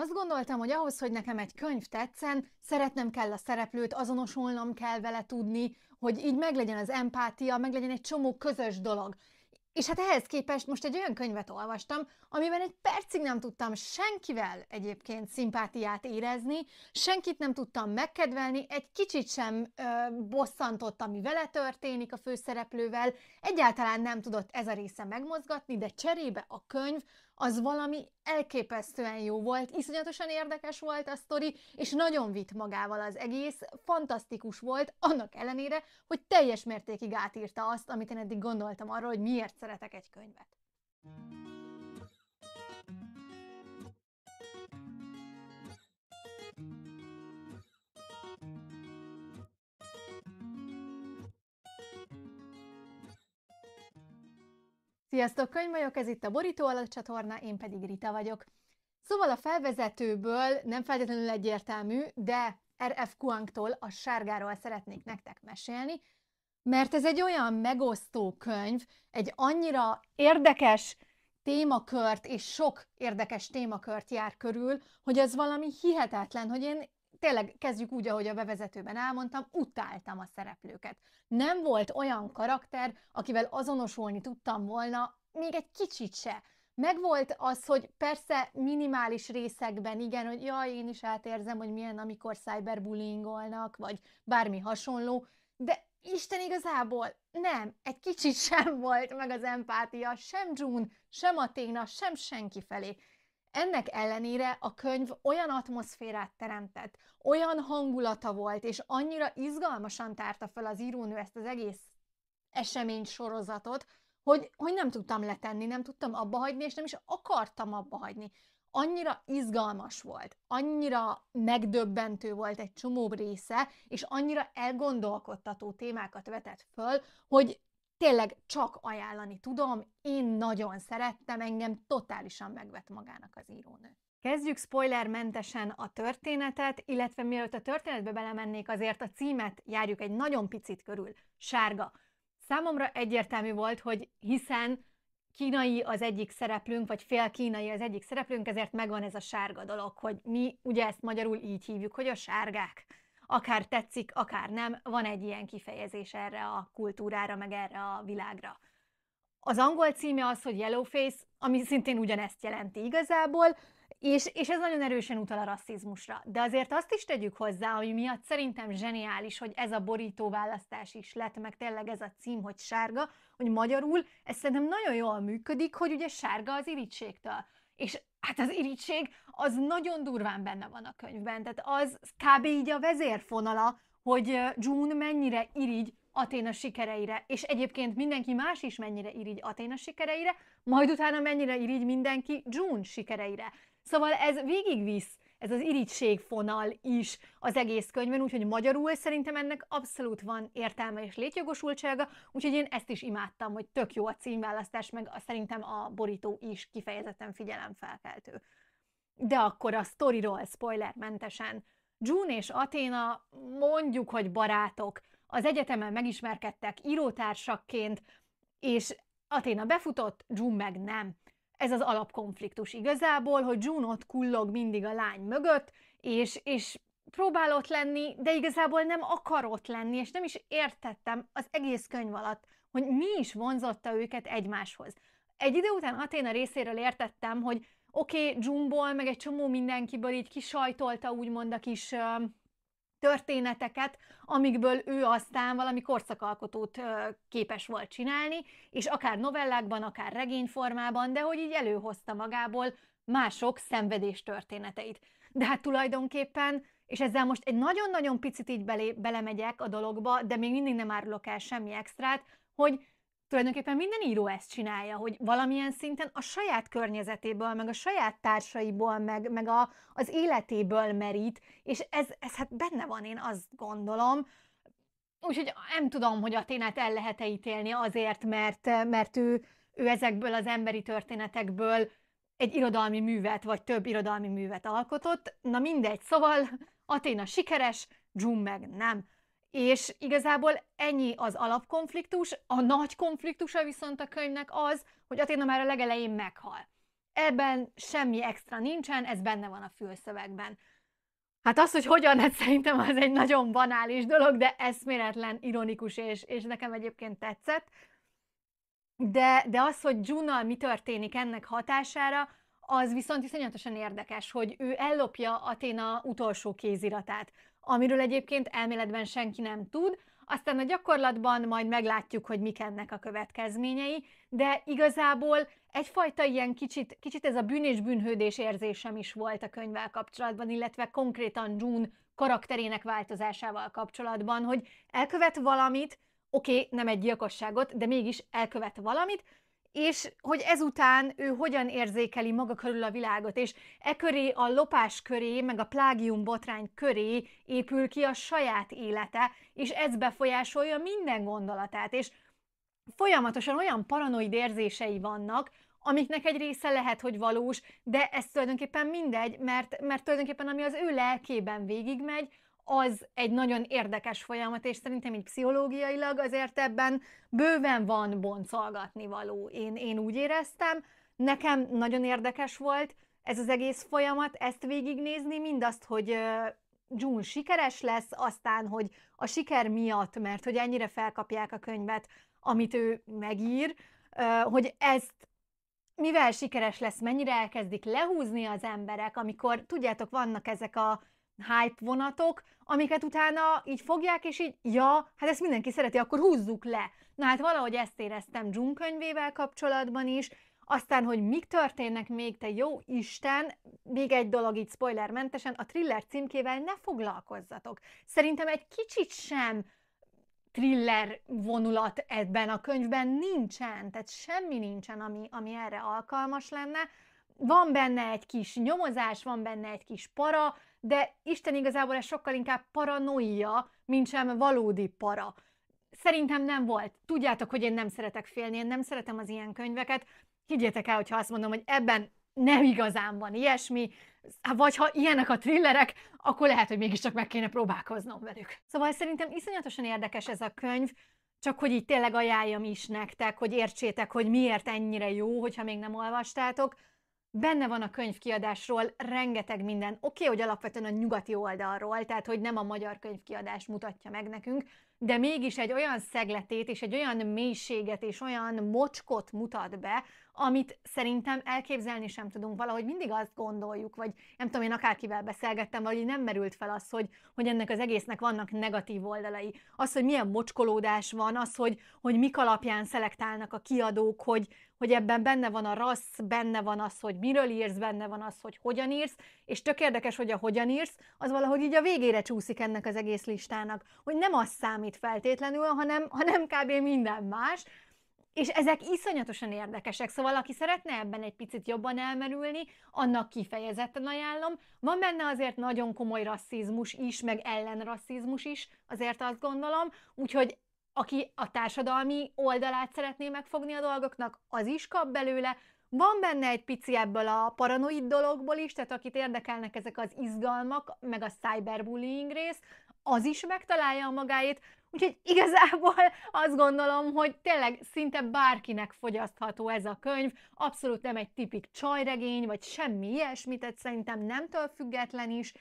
Azt gondoltam, hogy ahhoz, hogy nekem egy könyv tetszen, szeretnem kell a szereplőt, azonosulnom kell vele tudni, hogy így meglegyen az empátia, meglegyen egy csomó közös dolog. És hát ehhez képest most egy olyan könyvet olvastam, amiben egy percig nem tudtam senkivel egyébként szimpátiát érezni, senkit nem tudtam megkedvelni, egy kicsit sem ö, bosszantott, ami vele történik a főszereplővel, egyáltalán nem tudott ez a része megmozgatni, de cserébe a könyv az valami elképesztően jó volt, iszonyatosan érdekes volt a sztori, és nagyon vitt magával az egész, fantasztikus volt, annak ellenére, hogy teljes mértékig átírta azt, amit én eddig gondoltam arról, hogy miért szeretek egy könyvet. thank you Sziasztok, könyv vagyok, ez itt a Borító alatt csatorna, én pedig Rita vagyok. Szóval a felvezetőből nem feltétlenül egyértelmű, de RF Kuangtól a sárgáról szeretnék nektek mesélni, mert ez egy olyan megosztó könyv, egy annyira érdekes témakört és sok érdekes témakört jár körül, hogy az valami hihetetlen, hogy én tényleg kezdjük úgy, ahogy a bevezetőben elmondtam, utáltam a szereplőket. Nem volt olyan karakter, akivel azonosulni tudtam volna, még egy kicsit se. Megvolt az, hogy persze minimális részekben, igen, hogy jaj, én is átérzem, hogy milyen, amikor cyberbullyingolnak, vagy bármi hasonló, de Isten igazából nem, egy kicsit sem volt meg az empátia, sem June, sem Athena, sem senki felé. Ennek ellenére a könyv olyan atmoszférát teremtett, olyan hangulata volt, és annyira izgalmasan tárta fel az írónő ezt az egész esemény sorozatot, hogy, hogy nem tudtam letenni, nem tudtam abba hagyni, és nem is akartam abba hagyni. Annyira izgalmas volt, annyira megdöbbentő volt egy csomó része, és annyira elgondolkodtató témákat vetett föl, hogy tényleg csak ajánlani tudom, én nagyon szerettem, engem totálisan megvet magának az írónő. Kezdjük spoilermentesen a történetet, illetve mielőtt a történetbe belemennék, azért a címet járjuk egy nagyon picit körül. Sárga. Számomra egyértelmű volt, hogy hiszen kínai az egyik szereplőnk, vagy fél kínai az egyik szereplőnk, ezért megvan ez a sárga dolog, hogy mi ugye ezt magyarul így hívjuk, hogy a sárgák akár tetszik, akár nem, van egy ilyen kifejezés erre a kultúrára, meg erre a világra. Az angol címe az, hogy yellowface, ami szintén ugyanezt jelenti igazából, és, és ez nagyon erősen utal a rasszizmusra. De azért azt is tegyük hozzá, ami miatt szerintem zseniális, hogy ez a borító választás is lett, meg tényleg ez a cím, hogy sárga, hogy magyarul, ez szerintem nagyon jól működik, hogy ugye sárga az irítségtől és hát az irítség az nagyon durván benne van a könyvben, tehát az kb. így a vezérfonala, hogy June mennyire irigy Aténa sikereire, és egyébként mindenki más is mennyire irigy Aténa sikereire, majd utána mennyire irigy mindenki June sikereire. Szóval ez végigvisz ez az fonal is az egész könyvben, úgyhogy magyarul szerintem ennek abszolút van értelme és létjogosultsága, úgyhogy én ezt is imádtam, hogy tök jó a címválasztás, meg szerintem a borító is kifejezetten figyelemfelkeltő. De akkor a sztoriról spoilermentesen. June és Athena mondjuk, hogy barátok. Az egyetemen megismerkedtek írótársakként, és Athena befutott, June meg nem ez az alapkonfliktus igazából, hogy ott kullog mindig a lány mögött, és, és próbál ott lenni, de igazából nem akar ott lenni, és nem is értettem az egész könyv alatt, hogy mi is vonzotta őket egymáshoz. Egy idő után a részéről értettem, hogy oké, okay, June-ból, meg egy csomó mindenkiből így kisajtolta úgymond a kis történeteket, amikből ő aztán valami korszakalkotót képes volt csinálni, és akár novellákban, akár regényformában, de hogy így előhozta magából mások szenvedés történeteit. De hát tulajdonképpen, és ezzel most egy nagyon-nagyon picit így belé, belemegyek a dologba, de még mindig nem árulok el semmi extrát, hogy tulajdonképpen minden író ezt csinálja, hogy valamilyen szinten a saját környezetéből, meg a saját társaiból, meg, meg a, az életéből merít, és ez, ez hát benne van, én azt gondolom. Úgyhogy nem tudom, hogy a Aténát el lehet-e ítélni azért, mert, mert ő, ő ezekből az emberi történetekből egy irodalmi művet, vagy több irodalmi művet alkotott. Na mindegy, szóval Aténa sikeres, June meg nem. És igazából ennyi az alapkonfliktus, a nagy konfliktusa viszont a könyvnek az, hogy Aténa már a legelején meghal. Ebben semmi extra nincsen, ez benne van a fülszövegben. Hát az, hogy hogyan, hát szerintem az egy nagyon banális dolog, de eszméletlen, ironikus, és, és nekem egyébként tetszett. De, de az, hogy Junnal mi történik ennek hatására, az viszont iszonyatosan érdekes, hogy ő ellopja Aténa utolsó kéziratát amiről egyébként elméletben senki nem tud, aztán a gyakorlatban majd meglátjuk, hogy mik ennek a következményei, de igazából egyfajta ilyen kicsit, kicsit ez a bűn és bűnhődés érzésem is volt a könyvvel kapcsolatban, illetve konkrétan June karakterének változásával kapcsolatban, hogy elkövet valamit, oké, okay, nem egy gyilkosságot, de mégis elkövet valamit, és hogy ezután ő hogyan érzékeli maga körül a világot, és e köré a lopás köré, meg a plágium botrány köré épül ki a saját élete, és ez befolyásolja minden gondolatát, és folyamatosan olyan paranoid érzései vannak, amiknek egy része lehet, hogy valós, de ez tulajdonképpen mindegy, mert, mert tulajdonképpen ami az ő lelkében végigmegy, az egy nagyon érdekes folyamat, és szerintem így pszichológiailag azért ebben bőven van boncolgatni való. Én, én úgy éreztem, nekem nagyon érdekes volt ez az egész folyamat, ezt végignézni, mindazt, hogy June sikeres lesz, aztán, hogy a siker miatt, mert hogy ennyire felkapják a könyvet, amit ő megír, hogy ezt mivel sikeres lesz, mennyire elkezdik lehúzni az emberek, amikor tudjátok, vannak ezek a hype vonatok, amiket utána így fogják, és így, ja, hát ezt mindenki szereti, akkor húzzuk le. Na hát valahogy ezt éreztem June könyvével kapcsolatban is, aztán, hogy mik történnek még, te jó Isten, még egy dolog így spoilermentesen, a thriller címkével ne foglalkozzatok. Szerintem egy kicsit sem thriller vonulat ebben a könyvben nincsen, tehát semmi nincsen, ami, ami erre alkalmas lenne. Van benne egy kis nyomozás, van benne egy kis para, de Isten igazából ez sokkal inkább paranoia, mint sem valódi para. Szerintem nem volt. Tudjátok, hogy én nem szeretek félni, én nem szeretem az ilyen könyveket. Higgyétek el, hogyha azt mondom, hogy ebben nem igazán van ilyesmi, hát vagy ha ilyenek a thrillerek, akkor lehet, hogy mégiscsak meg kéne próbálkoznom velük. Szóval szerintem iszonyatosan érdekes ez a könyv, csak hogy így tényleg ajánljam is nektek, hogy értsétek, hogy miért ennyire jó, hogyha még nem olvastátok. Benne van a könyvkiadásról rengeteg minden. Oké, okay, hogy alapvetően a nyugati oldalról, tehát hogy nem a magyar könyvkiadás mutatja meg nekünk, de mégis egy olyan szegletét és egy olyan mélységet és olyan mocskot mutat be, amit szerintem elképzelni sem tudunk. Valahogy mindig azt gondoljuk, vagy nem tudom, én akárkivel beszélgettem, vagy nem merült fel az, hogy, hogy ennek az egésznek vannak negatív oldalai. Az, hogy milyen mocskolódás van, az, hogy, hogy mik alapján szelektálnak a kiadók, hogy, hogy ebben benne van a rassz, benne van az, hogy miről írsz, benne van az, hogy hogyan írsz, és tök érdekes, hogy a hogyan írsz, az valahogy így a végére csúszik ennek az egész listának, hogy nem az számít, számít feltétlenül, hanem, hanem kb. minden más, és ezek iszonyatosan érdekesek, szóval aki szeretne ebben egy picit jobban elmerülni, annak kifejezetten ajánlom. Van benne azért nagyon komoly rasszizmus is, meg ellenrasszizmus is, azért azt gondolom, úgyhogy aki a társadalmi oldalát szeretné megfogni a dolgoknak, az is kap belőle, van benne egy pici ebből a paranoid dologból is, tehát akit érdekelnek ezek az izgalmak, meg a cyberbullying rész, az is megtalálja a magáét, Úgyhogy igazából azt gondolom, hogy tényleg szinte bárkinek fogyasztható ez a könyv, abszolút nem egy tipik csajregény, vagy semmi ilyesmi, tehát szerintem nemtől független is.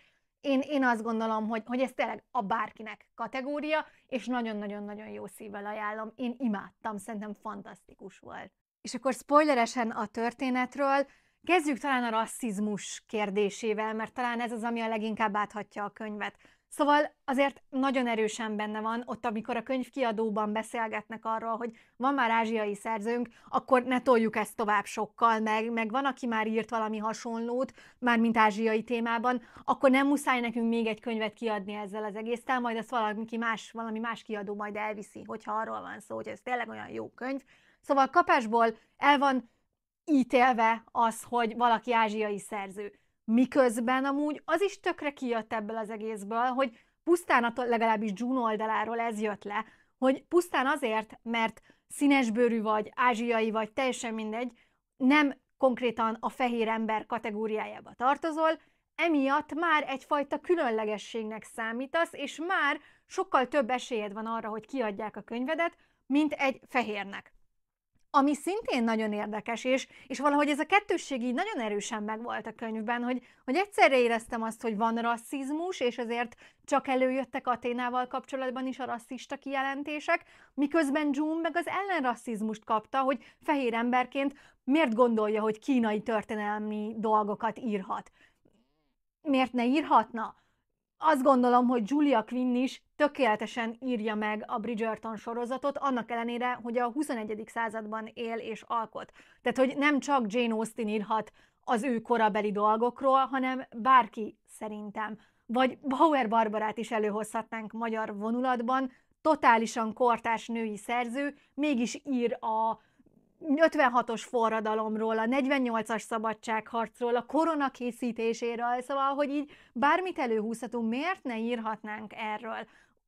Én, én azt gondolom, hogy, hogy ez tényleg a bárkinek kategória, és nagyon-nagyon-nagyon jó szívvel ajánlom. Én imádtam, szerintem fantasztikus volt. És akkor spoileresen a történetről, kezdjük talán a rasszizmus kérdésével, mert talán ez az, ami a leginkább áthatja a könyvet. Szóval azért nagyon erősen benne van ott, amikor a könyvkiadóban beszélgetnek arról, hogy van már ázsiai szerzőnk, akkor ne toljuk ezt tovább sokkal, meg, meg van, aki már írt valami hasonlót, már mint ázsiai témában, akkor nem muszáj nekünk még egy könyvet kiadni ezzel az egésztel, majd azt valaki más, valami más kiadó majd elviszi, hogyha arról van szó, hogy ez tényleg olyan jó könyv. Szóval kapásból el van ítélve az, hogy valaki ázsiai szerző. Miközben amúgy az is tökre kijött ebből az egészből, hogy pusztán a, legalábbis June oldaláról ez jött le, hogy pusztán azért, mert színesbőrű vagy, ázsiai vagy, teljesen mindegy, nem konkrétan a fehér ember kategóriájába tartozol, emiatt már egyfajta különlegességnek számítasz, és már sokkal több esélyed van arra, hogy kiadják a könyvedet, mint egy fehérnek ami szintén nagyon érdekes, és, és valahogy ez a kettősség így nagyon erősen megvolt a könyvben, hogy, hogy egyszerre éreztem azt, hogy van rasszizmus, és ezért csak előjöttek Aténával kapcsolatban is a rasszista kijelentések, miközben June meg az ellenrasszizmust kapta, hogy fehér emberként miért gondolja, hogy kínai történelmi dolgokat írhat. Miért ne írhatna? azt gondolom, hogy Julia Quinn is tökéletesen írja meg a Bridgerton sorozatot, annak ellenére, hogy a 21. században él és alkot. Tehát, hogy nem csak Jane Austen írhat az ő korabeli dolgokról, hanem bárki szerintem. Vagy Bauer Barbarát is előhozhatnánk magyar vonulatban, totálisan kortás női szerző, mégis ír a 56-os forradalomról, a 48-as szabadságharcról, a korona készítéséről, szóval, hogy így bármit előhúzhatunk, miért ne írhatnánk erről?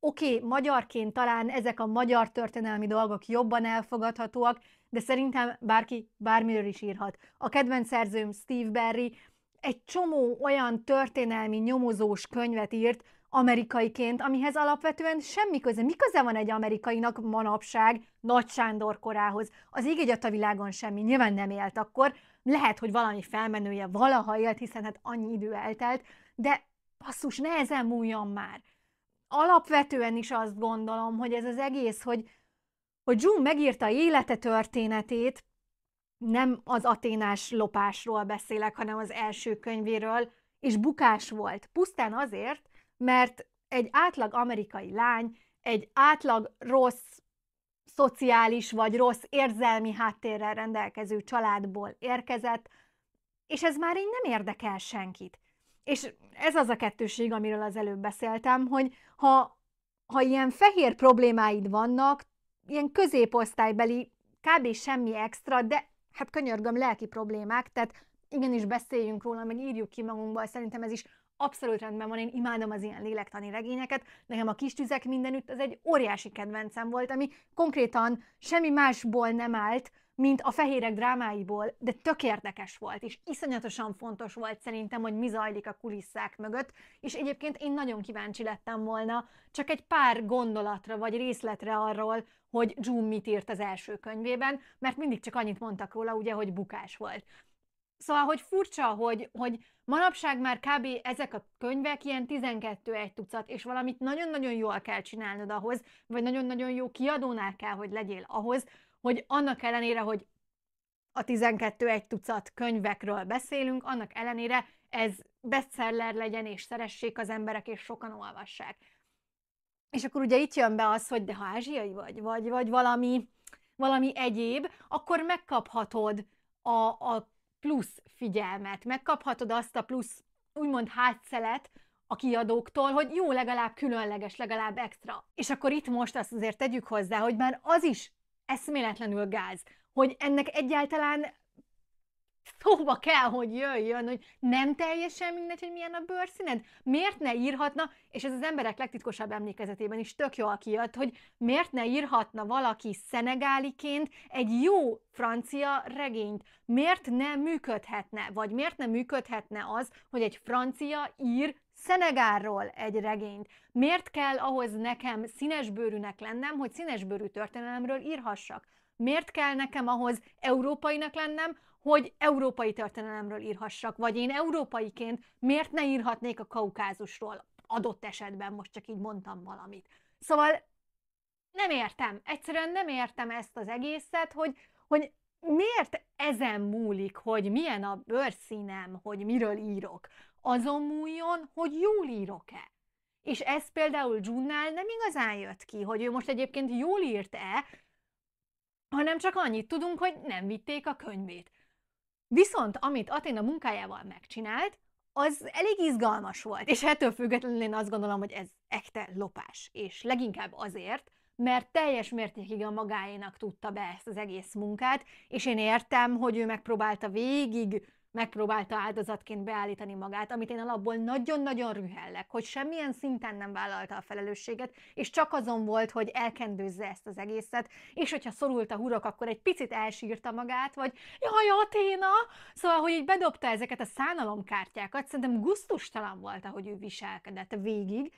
Oké, okay, magyarként talán ezek a magyar történelmi dolgok jobban elfogadhatóak, de szerintem bárki bármiről is írhat. A kedvenc szerzőm Steve Berry egy csomó olyan történelmi nyomozós könyvet írt, amerikaiként, amihez alapvetően semmi köze. Mi köze van egy amerikainak manapság Nagy Sándor korához? Az ég egy a világon semmi, nyilván nem élt akkor, lehet, hogy valami felmenője valaha élt, hiszen hát annyi idő eltelt, de ne ezen múljon már. Alapvetően is azt gondolom, hogy ez az egész, hogy, hogy June megírta élete történetét, nem az aténás lopásról beszélek, hanem az első könyvéről, és bukás volt. Pusztán azért, mert egy átlag amerikai lány egy átlag rossz szociális vagy rossz érzelmi háttérrel rendelkező családból érkezett, és ez már így nem érdekel senkit. És ez az a kettőség, amiről az előbb beszéltem, hogy ha, ha ilyen fehér problémáid vannak, ilyen középosztálybeli, kb. semmi extra, de hát könyörgöm, lelki problémák, tehát igenis beszéljünk róla, meg írjuk ki magunkból, szerintem ez is abszolút rendben van, én imádom az ilyen lélektani regényeket, nekem a kis tüzek mindenütt az egy óriási kedvencem volt, ami konkrétan semmi másból nem állt, mint a fehérek drámáiból, de tök érdekes volt, és iszonyatosan fontos volt szerintem, hogy mi zajlik a kulisszák mögött, és egyébként én nagyon kíváncsi lettem volna csak egy pár gondolatra vagy részletre arról, hogy June mit írt az első könyvében, mert mindig csak annyit mondtak róla, ugye, hogy bukás volt. Szóval, hogy furcsa, hogy, hogy manapság már kb. ezek a könyvek ilyen 12 egy tucat, és valamit nagyon-nagyon jól kell csinálnod ahhoz, vagy nagyon-nagyon jó kiadónál kell, hogy legyél ahhoz, hogy annak ellenére, hogy a 12 egy tucat könyvekről beszélünk, annak ellenére ez bestseller legyen, és szeressék az emberek, és sokan olvassák. És akkor ugye itt jön be az, hogy de ha ázsiai vagy, vagy, vagy valami, valami egyéb, akkor megkaphatod a, a plusz figyelmet, megkaphatod azt a plusz úgymond hátszelet a kiadóktól, hogy jó, legalább különleges, legalább extra. És akkor itt most azt azért tegyük hozzá, hogy már az is eszméletlenül gáz, hogy ennek egyáltalán szóba kell, hogy jöjjön, hogy nem teljesen mindegy, hogy milyen a bőrszíned. Miért ne írhatna, és ez az emberek legtitkosabb emlékezetében is tök jól kijött, hogy miért ne írhatna valaki szenegáliként egy jó francia regényt? Miért ne működhetne? Vagy miért ne működhetne az, hogy egy francia ír Szenegárról egy regényt. Miért kell ahhoz nekem színesbőrűnek lennem, hogy színesbőrű történelemről írhassak? Miért kell nekem ahhoz európainak lennem, hogy európai történelemről írhassak, vagy én európaiként miért ne írhatnék a kaukázusról adott esetben, most csak így mondtam valamit. Szóval nem értem, egyszerűen nem értem ezt az egészet, hogy, hogy miért ezen múlik, hogy milyen a bőrszínem, hogy miről írok. Azon múljon, hogy jól írok-e. És ez például Junnál nem igazán jött ki, hogy ő most egyébként jól írt-e, hanem csak annyit tudunk, hogy nem vitték a könyvét. Viszont amit Aténa munkájával megcsinált, az elég izgalmas volt, és ettől függetlenül én azt gondolom, hogy ez ekte lopás, és leginkább azért, mert teljes mértékig a magáénak tudta be ezt az egész munkát, és én értem, hogy ő megpróbálta végig megpróbálta áldozatként beállítani magát, amit én alapból nagyon-nagyon rühellek, hogy semmilyen szinten nem vállalta a felelősséget, és csak azon volt, hogy elkendőzze ezt az egészet, és hogyha szorult a hurok, akkor egy picit elsírta magát, vagy jaj, Aténa! Szóval, hogy így bedobta ezeket a szánalomkártyákat, szerintem guztustalan volt, ahogy ő viselkedett végig,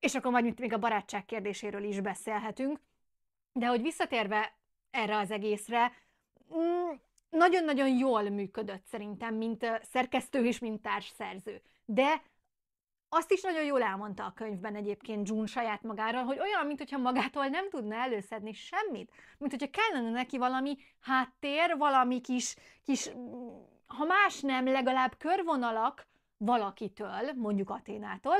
és akkor majd még a barátság kérdéséről is beszélhetünk, de hogy visszatérve erre az egészre, mm, nagyon-nagyon jól működött szerintem, mint szerkesztő és mint társszerző. De azt is nagyon jól elmondta a könyvben egyébként June saját magáról, hogy olyan, mintha magától nem tudna előszedni semmit, mint hogyha kellene neki valami háttér, valami kis, kis mm, ha más nem, legalább körvonalak valakitől, mondjuk Aténától,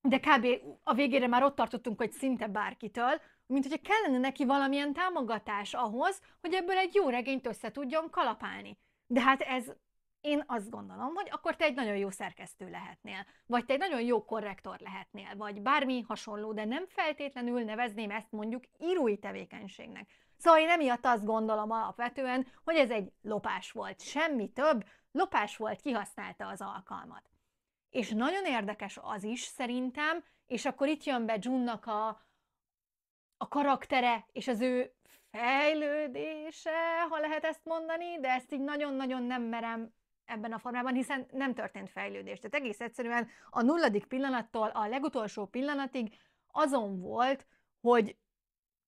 de kb. a végére már ott tartottunk, hogy szinte bárkitől, mint hogyha kellene neki valamilyen támogatás ahhoz, hogy ebből egy jó regényt össze tudjon kalapálni. De hát ez, én azt gondolom, hogy akkor te egy nagyon jó szerkesztő lehetnél, vagy te egy nagyon jó korrektor lehetnél, vagy bármi hasonló, de nem feltétlenül nevezném ezt mondjuk írói tevékenységnek. Szóval én emiatt azt gondolom alapvetően, hogy ez egy lopás volt, semmi több, lopás volt, kihasználta az alkalmat. És nagyon érdekes az is szerintem, és akkor itt jön be Junnak a, a karaktere és az ő fejlődése, ha lehet ezt mondani, de ezt így nagyon-nagyon nem merem ebben a formában, hiszen nem történt fejlődés. Tehát egész egyszerűen a nulladik pillanattól a legutolsó pillanatig azon volt, hogy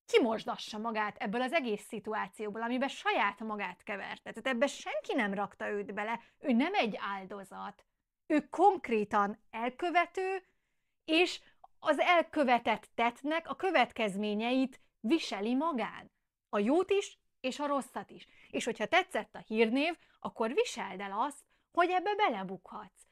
kimosdassa magát ebből az egész szituációból, amiben saját magát keverte. Tehát ebbe senki nem rakta őt bele, ő nem egy áldozat. Ő konkrétan elkövető, és az elkövetett tettnek a következményeit viseli magán. A jót is, és a rosszat is. És hogyha tetszett a hírnév, akkor viseld el azt, hogy ebbe belebukhatsz.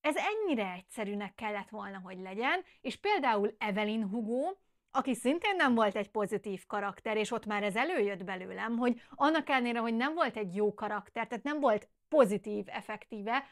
Ez ennyire egyszerűnek kellett volna, hogy legyen, és például Evelyn Hugo, aki szintén nem volt egy pozitív karakter, és ott már ez előjött belőlem, hogy annak ellenére, hogy nem volt egy jó karakter, tehát nem volt pozitív effektíve,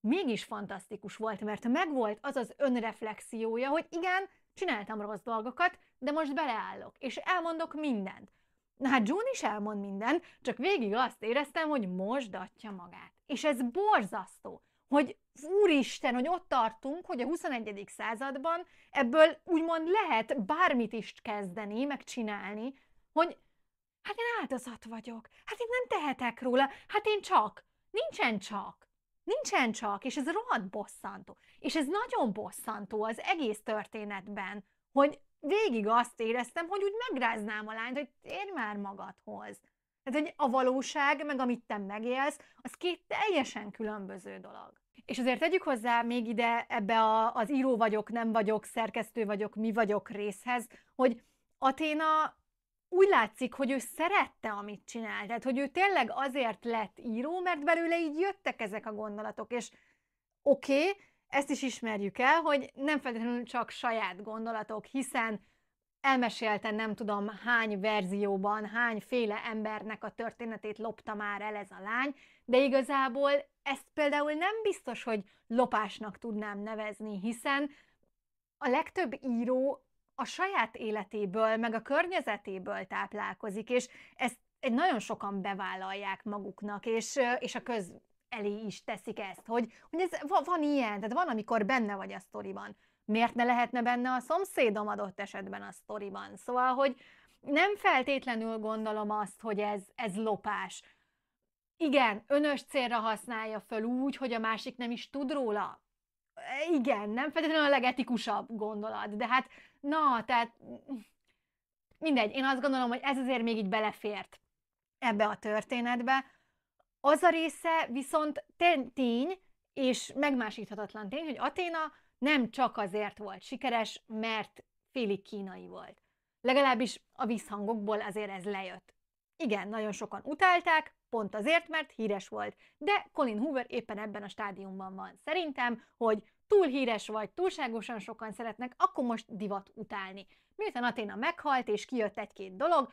mégis fantasztikus volt, mert megvolt az az önreflexiója, hogy igen, csináltam rossz dolgokat, de most beleállok, és elmondok mindent. Na hát June is elmond mindent, csak végig azt éreztem, hogy most adja magát. És ez borzasztó, hogy úristen, hogy ott tartunk, hogy a 21. században ebből úgymond lehet bármit is kezdeni, megcsinálni, hogy hát én áldozat vagyok, hát én nem tehetek róla, hát én csak, nincsen csak. Nincsen csak, és ez rohadt bosszantó. És ez nagyon bosszantó az egész történetben, hogy végig azt éreztem, hogy úgy megráznám a lányt, hogy térj már magadhoz. Tehát, hogy a valóság, meg amit te megélsz, az két teljesen különböző dolog. És azért tegyük hozzá még ide ebbe a, az író vagyok, nem vagyok, szerkesztő vagyok, mi vagyok részhez, hogy Aténa úgy látszik, hogy ő szerette, amit csinál. Tehát, hogy ő tényleg azért lett író, mert belőle így jöttek ezek a gondolatok. És oké, okay, ezt is ismerjük el, hogy nem feltétlenül csak saját gondolatok, hiszen elmesélte nem tudom hány verzióban, hány féle embernek a történetét lopta már el ez a lány, de igazából ezt például nem biztos, hogy lopásnak tudnám nevezni, hiszen a legtöbb író a saját életéből, meg a környezetéből táplálkozik, és ezt eh, nagyon sokan bevállalják maguknak, és, eh, és a köz elé is teszik ezt, hogy, hogy ez, van ilyen, tehát van, amikor benne vagy a sztoriban. Miért ne lehetne benne a szomszédom adott esetben a sztoriban? Szóval, hogy nem feltétlenül gondolom azt, hogy ez, ez lopás. Igen, önös célra használja föl úgy, hogy a másik nem is tud róla. E, igen, nem feltétlenül a legetikusabb gondolat, de hát Na, tehát mm, mindegy, én azt gondolom, hogy ez azért még így belefért ebbe a történetbe. Az a része viszont tény, és megmásíthatatlan tény, hogy Aténa nem csak azért volt sikeres, mert félig kínai volt. Legalábbis a visszhangokból azért ez lejött. Igen, nagyon sokan utálták, pont azért, mert híres volt. De Colin Hoover éppen ebben a stádiumban van. Szerintem, hogy túl híres vagy, túlságosan sokan szeretnek, akkor most divat utálni. Miután Aténa meghalt és kijött egy-két dolog,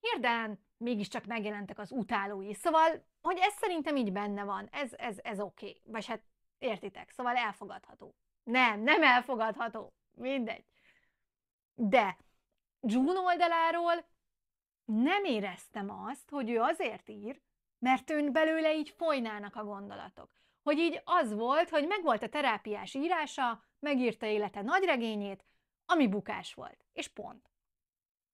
hirden mégiscsak megjelentek az utálói. Szóval, hogy ez szerintem így benne van, ez, ez, ez oké. Okay. Vagy hát értitek, szóval elfogadható. Nem, nem elfogadható. Mindegy. De June oldaláról nem éreztem azt, hogy ő azért ír, mert ön belőle így folynának a gondolatok hogy így az volt, hogy megvolt a terápiás írása, megírta élete nagyregényét, ami bukás volt, és pont.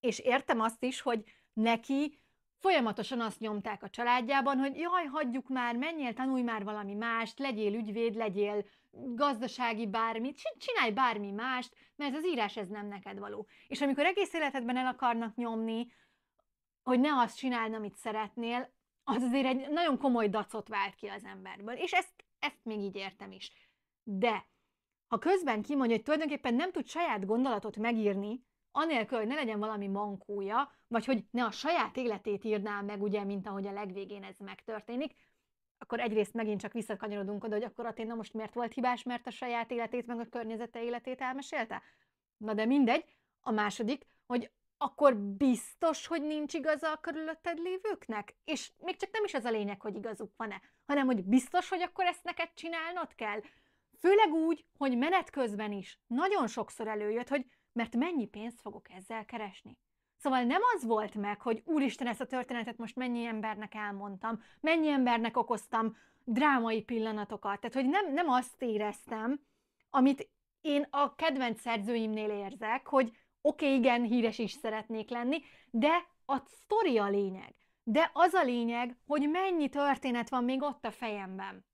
És értem azt is, hogy neki folyamatosan azt nyomták a családjában, hogy jaj, hagyjuk már, menjél, tanulj már valami mást, legyél ügyvéd, legyél gazdasági bármit, csinálj bármi mást, mert az írás ez nem neked való. És amikor egész életedben el akarnak nyomni, hogy ne azt csinálj, amit szeretnél, az azért egy nagyon komoly dacot vált ki az emberből, és ezt, ezt még így értem is. De ha közben kimondja, hogy tulajdonképpen nem tud saját gondolatot megírni, anélkül, hogy ne legyen valami mankója, vagy hogy ne a saját életét írná meg, ugye, mint ahogy a legvégén ez megtörténik, akkor egyrészt megint csak visszakanyarodunk oda, hogy akkor a Aténa most miért volt hibás, mert a saját életét, meg a környezete életét elmesélte? Na de mindegy. A második, hogy akkor biztos, hogy nincs igaza a körülötted lévőknek? És még csak nem is az a lényeg, hogy igazuk van-e, hanem hogy biztos, hogy akkor ezt neked csinálnod kell. Főleg úgy, hogy menet közben is nagyon sokszor előjött, hogy mert mennyi pénzt fogok ezzel keresni. Szóval nem az volt meg, hogy úristen, ezt a történetet most mennyi embernek elmondtam, mennyi embernek okoztam drámai pillanatokat. Tehát, hogy nem, nem azt éreztem, amit én a kedvenc szerzőimnél érzek, hogy Oké, okay, igen, híres is szeretnék lenni, de a sztori a lényeg. De az a lényeg, hogy mennyi történet van még ott a fejemben.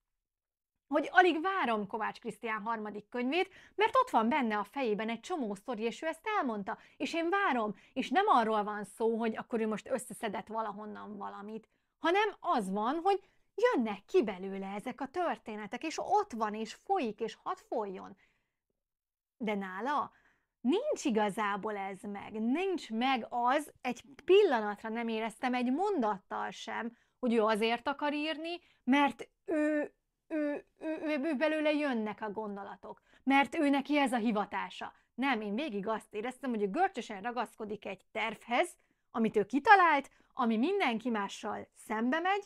Hogy alig várom Kovács Krisztián harmadik könyvét, mert ott van benne a fejében egy csomó sztori, és ő ezt elmondta, és én várom, és nem arról van szó, hogy akkor ő most összeszedett valahonnan valamit, hanem az van, hogy jönnek ki belőle ezek a történetek, és ott van, és folyik, és hadd folyjon. De nála nincs igazából ez meg, nincs meg az, egy pillanatra nem éreztem egy mondattal sem, hogy ő azért akar írni, mert ő, ő, ő, ő, ő belőle jönnek a gondolatok, mert ő neki ez a hivatása. Nem, én végig azt éreztem, hogy ő görcsösen ragaszkodik egy tervhez, amit ő kitalált, ami mindenki mással szembe megy,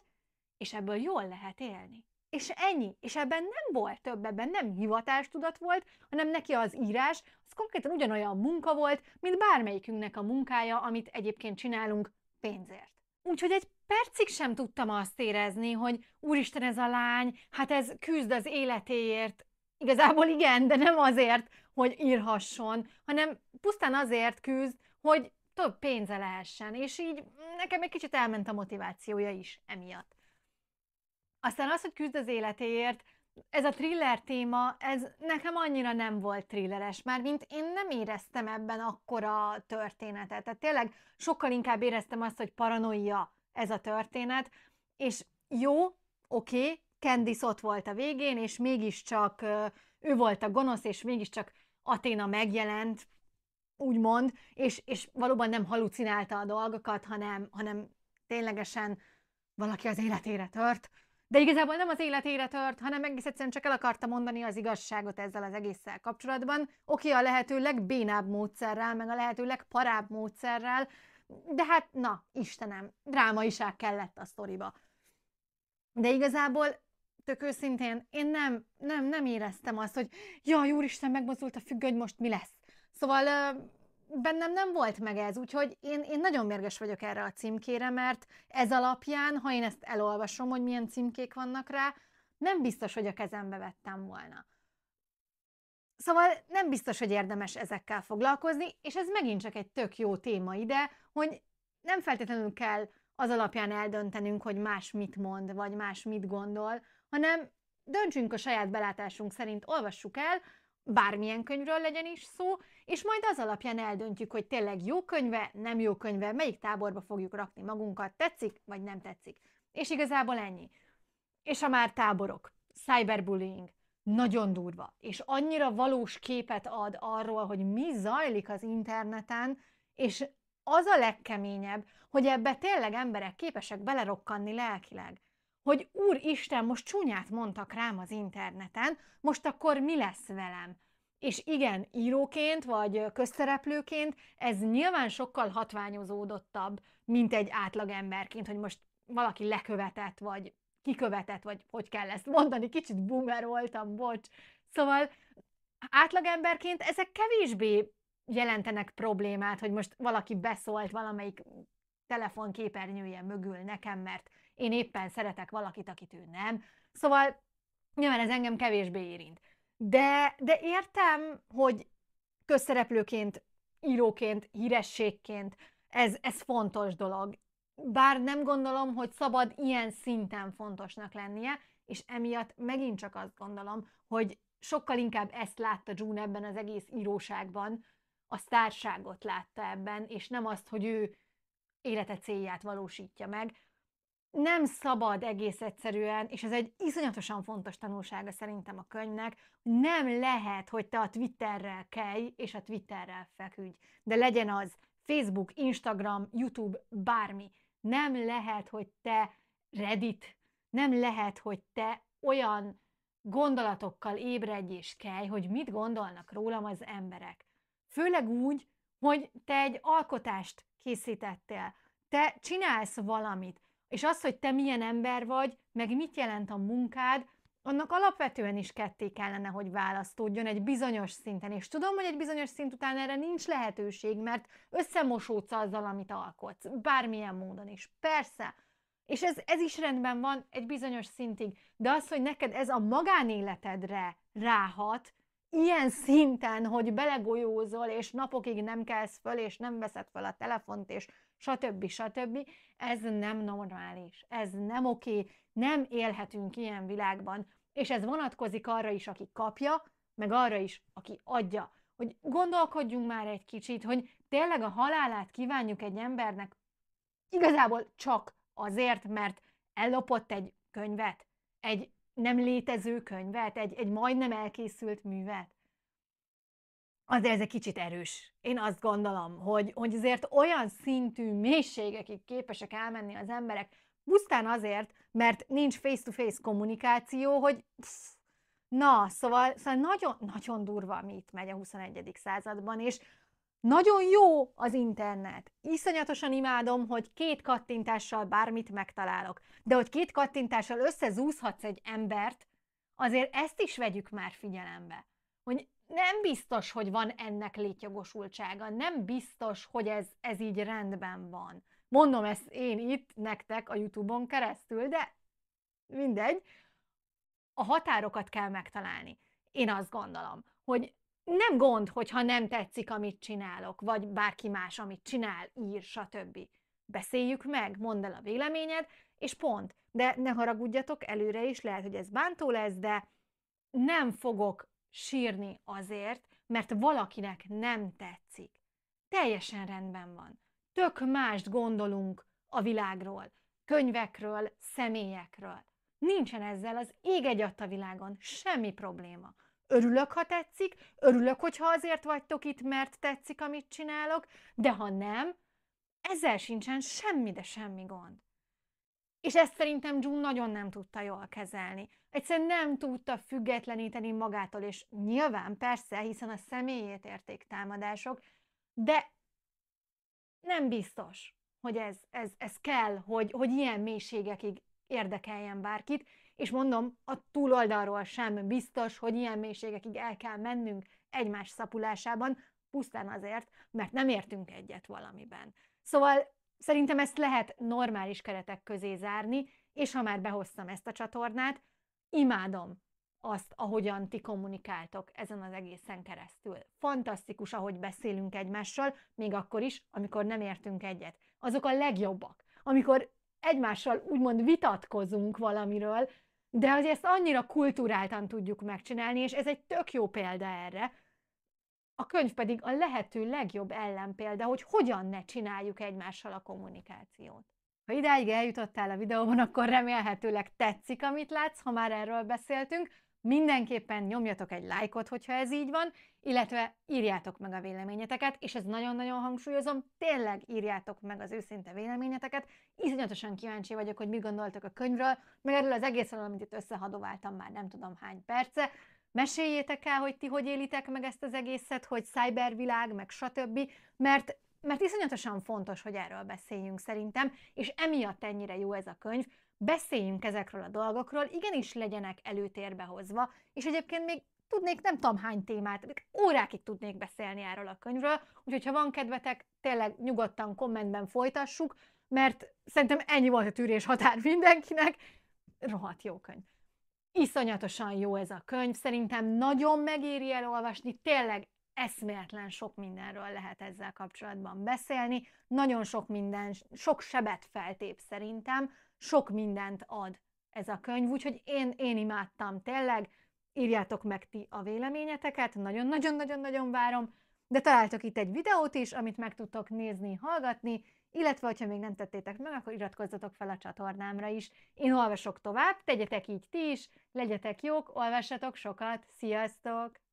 és ebből jól lehet élni és ennyi. És ebben nem volt több, ebben nem hivatástudat volt, hanem neki az írás, az konkrétan ugyanolyan munka volt, mint bármelyikünknek a munkája, amit egyébként csinálunk pénzért. Úgyhogy egy percig sem tudtam azt érezni, hogy úristen ez a lány, hát ez küzd az életéért. Igazából igen, de nem azért, hogy írhasson, hanem pusztán azért küzd, hogy több pénze lehessen, és így nekem egy kicsit elment a motivációja is emiatt. Aztán az, hogy küzd az életéért, ez a thriller téma, ez nekem annyira nem volt thrilleres, már mint én nem éreztem ebben akkora történetet. Tehát tényleg sokkal inkább éreztem azt, hogy paranoia ez a történet, és jó, oké, okay, Candice ott volt a végén, és mégiscsak ő volt a gonosz, és mégiscsak Aténa megjelent, úgymond, és, és valóban nem halucinálta a dolgokat, hanem, hanem ténylegesen valaki az életére tört, de igazából nem az életére tört, hanem egész egyszerűen csak el akarta mondani az igazságot ezzel az egésszel kapcsolatban. Oké, a lehető legbénább módszerrel, meg a lehető legparább módszerrel, de hát na, Istenem, drámaiság kellett a sztoriba. De igazából tök őszintén, én nem, nem, nem éreztem azt, hogy jaj, úristen, megmozdult a függöny, most mi lesz? Szóval bennem nem volt meg ez, úgyhogy én, én nagyon mérges vagyok erre a címkére, mert ez alapján, ha én ezt elolvasom, hogy milyen címkék vannak rá, nem biztos, hogy a kezembe vettem volna. Szóval nem biztos, hogy érdemes ezekkel foglalkozni, és ez megint csak egy tök jó téma ide, hogy nem feltétlenül kell az alapján eldöntenünk, hogy más mit mond, vagy más mit gondol, hanem döntsünk a saját belátásunk szerint, olvassuk el, bármilyen könyvről legyen is szó, és majd az alapján eldöntjük, hogy tényleg jó könyve, nem jó könyve, melyik táborba fogjuk rakni magunkat, tetszik vagy nem tetszik. És igazából ennyi. És a már táborok, cyberbullying, nagyon durva, és annyira valós képet ad arról, hogy mi zajlik az interneten, és az a legkeményebb, hogy ebbe tényleg emberek képesek belerokkanni lelkileg hogy Úristen, most csúnyát mondtak rám az interneten, most akkor mi lesz velem? És igen, íróként vagy közszereplőként ez nyilván sokkal hatványozódottabb, mint egy átlagemberként, hogy most valaki lekövetett, vagy kikövetett, vagy hogy kell ezt mondani, kicsit boomer voltam, bocs. Szóval átlagemberként ezek kevésbé jelentenek problémát, hogy most valaki beszólt valamelyik telefonképernyője mögül nekem, mert én éppen szeretek valakit, akit ő nem. Szóval nyilván ez engem kevésbé érint. De, de értem, hogy közszereplőként, íróként, hírességként ez, ez fontos dolog. Bár nem gondolom, hogy szabad ilyen szinten fontosnak lennie, és emiatt megint csak azt gondolom, hogy sokkal inkább ezt látta June ebben az egész íróságban, a sztárságot látta ebben, és nem azt, hogy ő élete célját valósítja meg. Nem szabad egész egyszerűen, és ez egy iszonyatosan fontos tanulsága szerintem a könyvnek, nem lehet, hogy te a Twitterrel kelj, és a Twitterrel feküdj. De legyen az Facebook, Instagram, YouTube, bármi. Nem lehet, hogy te Reddit, nem lehet, hogy te olyan gondolatokkal ébredj és kelj, hogy mit gondolnak rólam az emberek. Főleg úgy, hogy te egy alkotást készítettél. Te csinálsz valamit, és az, hogy te milyen ember vagy, meg mit jelent a munkád, annak alapvetően is ketté kellene, hogy választódjon egy bizonyos szinten. És tudom, hogy egy bizonyos szint után erre nincs lehetőség, mert összemosódsz azzal, amit alkotsz, bármilyen módon is. Persze, és ez, ez is rendben van egy bizonyos szintig, de az, hogy neked ez a magánéletedre ráhat, ilyen szinten, hogy belegolyózol, és napokig nem kelsz föl, és nem veszed fel a telefont, és stb. stb. Ez nem normális, ez nem oké, nem élhetünk ilyen világban, és ez vonatkozik arra is, aki kapja, meg arra is, aki adja. Hogy gondolkodjunk már egy kicsit, hogy tényleg a halálát kívánjuk egy embernek igazából csak azért, mert ellopott egy könyvet, egy nem létező könyvet, egy, egy majdnem elkészült művet? Azért ez egy kicsit erős. Én azt gondolom, hogy, hogy azért olyan szintű mélységekig képesek elmenni az emberek, pusztán azért, mert nincs face-to-face kommunikáció, hogy pff, na, szóval, szóval nagyon, nagyon durva, ami itt megy a 21. században, és nagyon jó az internet. Iszonyatosan imádom, hogy két kattintással bármit megtalálok. De hogy két kattintással összezúzhatsz egy embert, azért ezt is vegyük már figyelembe. Hogy nem biztos, hogy van ennek létjogosultsága, nem biztos, hogy ez, ez így rendben van. Mondom ezt én itt, nektek a YouTube-on keresztül, de mindegy. A határokat kell megtalálni. Én azt gondolom, hogy nem gond, hogyha nem tetszik, amit csinálok, vagy bárki más, amit csinál, ír, stb. Beszéljük meg, mondd el a véleményed, és pont. De ne haragudjatok előre is, lehet, hogy ez bántó lesz, de nem fogok sírni azért, mert valakinek nem tetszik. Teljesen rendben van. Tök mást gondolunk a világról, könyvekről, személyekről. Nincsen ezzel az ég egy a világon semmi probléma. Örülök, ha tetszik, örülök, hogyha azért vagytok itt, mert tetszik, amit csinálok, de ha nem, ezzel sincsen semmi, de semmi gond. És ezt szerintem June nagyon nem tudta jól kezelni. Egyszerűen nem tudta függetleníteni magától, és nyilván persze, hiszen a személyét érték támadások, de nem biztos, hogy ez, ez, ez kell, hogy, hogy ilyen mélységekig érdekeljen bárkit, és mondom, a túloldalról sem biztos, hogy ilyen mélységekig el kell mennünk egymás szapulásában, pusztán azért, mert nem értünk egyet valamiben. Szóval szerintem ezt lehet normális keretek közé zárni, és ha már behoztam ezt a csatornát, imádom azt, ahogyan ti kommunikáltok ezen az egészen keresztül. Fantasztikus, ahogy beszélünk egymással, még akkor is, amikor nem értünk egyet. Azok a legjobbak, amikor egymással úgymond vitatkozunk valamiről, de hogy ezt annyira kulturáltan tudjuk megcsinálni, és ez egy tök jó példa erre. A könyv pedig a lehető legjobb ellenpélda, hogy hogyan ne csináljuk egymással a kommunikációt. Ha idáig eljutottál a videóban, akkor remélhetőleg tetszik, amit látsz, ha már erről beszéltünk. Mindenképpen nyomjatok egy lájkot, hogyha ez így van, illetve írjátok meg a véleményeteket, és ez nagyon-nagyon hangsúlyozom, tényleg írjátok meg az őszinte véleményeteket, iszonyatosan kíváncsi vagyok, hogy mit gondoltok a könyvről, meg erről az egészről, amit itt összehadováltam már nem tudom hány perce, meséljétek el, hogy ti hogy élitek meg ezt az egészet, hogy szájbervilág, meg stb., mert mert iszonyatosan fontos, hogy erről beszéljünk szerintem, és emiatt ennyire jó ez a könyv, beszéljünk ezekről a dolgokról, igenis legyenek előtérbe hozva, és egyébként még tudnék nem tudom hány témát, órákig tudnék beszélni erről a könyvről, úgyhogy ha van kedvetek, tényleg nyugodtan kommentben folytassuk, mert szerintem ennyi volt a tűrés határ mindenkinek, rohadt jó könyv. Iszonyatosan jó ez a könyv, szerintem nagyon megéri elolvasni, tényleg eszméletlen sok mindenről lehet ezzel kapcsolatban beszélni, nagyon sok minden, sok sebet feltép szerintem, sok mindent ad ez a könyv, úgyhogy én, én imádtam tényleg, írjátok meg ti a véleményeteket, nagyon-nagyon-nagyon-nagyon várom, de találtok itt egy videót is, amit meg tudtok nézni, hallgatni, illetve, ha még nem tettétek meg, akkor iratkozzatok fel a csatornámra is. Én olvasok tovább, tegyetek így ti is, legyetek jók, olvassatok sokat, sziasztok!